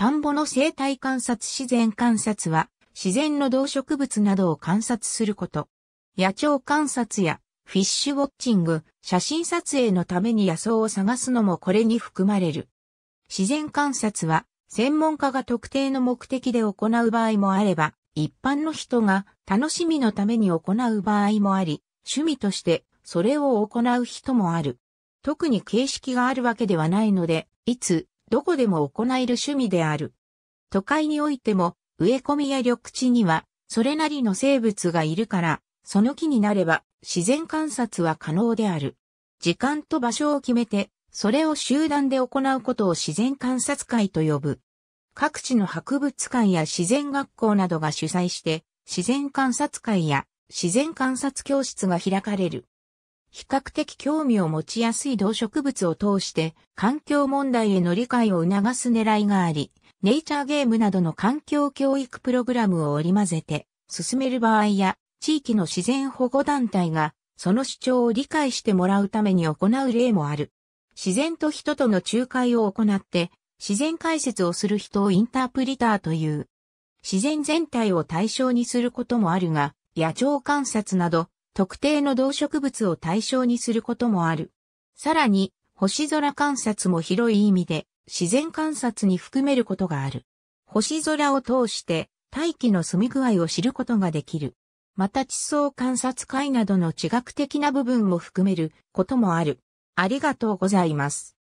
田んぼの生態観察自然観察は、自然の動植物などを観察すること。野鳥観察やフィッシュウォッチング、写真撮影のために野草を探すのもこれに含まれる。自然観察は、専門家が特定の目的で行う場合もあれば、一般の人が楽しみのために行う場合もあり、趣味としてそれを行う人もある。特に形式があるわけではないので、いつどこでも行える趣味である。都会においても、植え込みや緑地には、それなりの生物がいるから、その木になれば、自然観察は可能である。時間と場所を決めて、それを集団で行うことを自然観察会と呼ぶ。各地の博物館や自然学校などが主催して、自然観察会や自然観察教室が開かれる。比較的興味を持ちやすい動植物を通して環境問題への理解を促す狙いがあり、ネイチャーゲームなどの環境教育プログラムを織り交ぜて進める場合や地域の自然保護団体がその主張を理解してもらうために行う例もある。自然と人との仲介を行って自然解説をする人をインタープリターという自然全体を対象にすることもあるが野鳥観察など特定の動植物を対象にすることもある。さらに、星空観察も広い意味で、自然観察に含めることがある。星空を通して、大気の住み具合を知ることができる。また地層観察会などの地学的な部分も含めることもある。ありがとうございます。